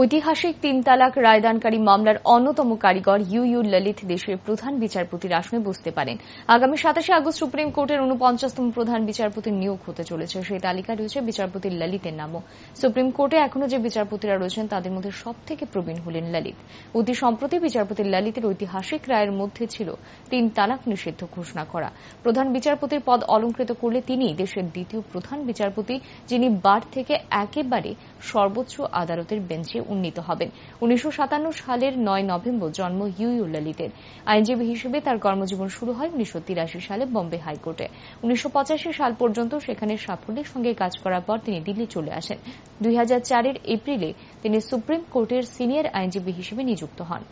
ঐতিহাসিক তিন তালাক রায়দানকারী মামলার অন্যতম কারিগর ইউ ইউ ললিত দেশের প্রধান বিচারপতির আসনে বসতে পারেন আগামী সাতাশে আগস্ট সুপ্রিম কোর্টের উনপঞ্চাশতম প্রধান বিচারপতি নিয়োগ হতে চলেছে সেই তালিকা রয়েছে বিচারপতি ললিতের নামও সুপ্রিম কোর্টে এখনও যে বিচারপতিরা রয়েছেন তাদের মধ্যে সবথেকে প্রবীণ হলেন ললিত অতি সম্প্রতি বিচারপতি ললিতের ঐতিহাসিক রায়ের মধ্যে ছিল তিন তালাক নিষিদ্ধ ঘোষণা করা প্রধান বিচারপতির পদ অলঙ্কৃত করলে তিনি দেশের দ্বিতীয় প্রধান বিচারপতি যিনি বার থেকে একেবারে সর্বোচ্চ আদালতের বেঞ্চে পদে উন্নীত হবেন উনিশশো সালের নয় নভেম্বর জন্ম ইউ ললিতের আইনজীবী হিসেবে তার কর্মজীবন শুরু হয় উনিশশো সালে বম্বে হাইকোর্টে উনিশশো সাল পর্যন্ত সেখানে সাফল্যের সঙ্গে কাজ করার পর তিনি দিল্লি চলে আসেন দুই এর এপ্রিলে তিনি সুপ্রিম কোর্টের সিনিয়র আইনজীবী হিসেবে নিযুক্ত হন